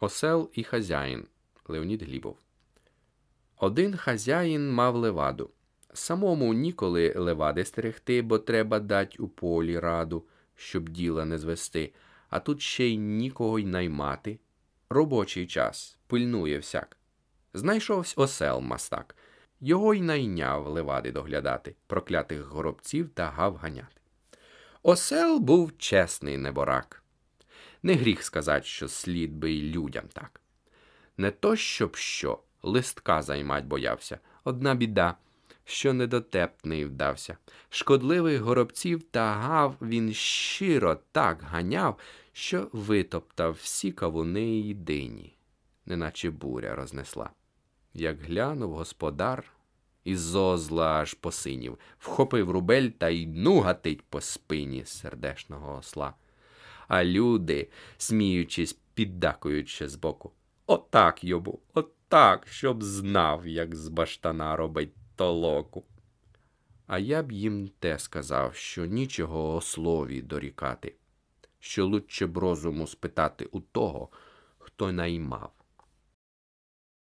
Осел і хазяїн Леонід Глібов. Один хазяїн мав леваду. Самому ніколи левади стерегти, бо треба дать у полі раду, щоб діла не звести, а тут ще й нікого й наймати. Робочий час пильнує всяк. Знайшовсь осел мастак. Його й найняв левади доглядати, проклятих горобців та гав ганяти. Осел був чесний неборак. Не гріх сказати, що слід би й людям так. Не то щоб що, листка займать боявся, одна біда, що недотепний вдався. шкодливий горобців та гав він щиро так ганяв, що витоптав всі кавуни й дині, неначе буря рознесла. Як глянув господар, і зозла аж посинів, вхопив рубель та й ну гатить по спині сердешного осла а люди, сміючись, піддакуючи збоку. Отак йому, отак, щоб знав, як з баштана робить толоку. А я б їм те сказав, що нічого о слові дорікати, що лучше б розуму спитати у того, хто наймав.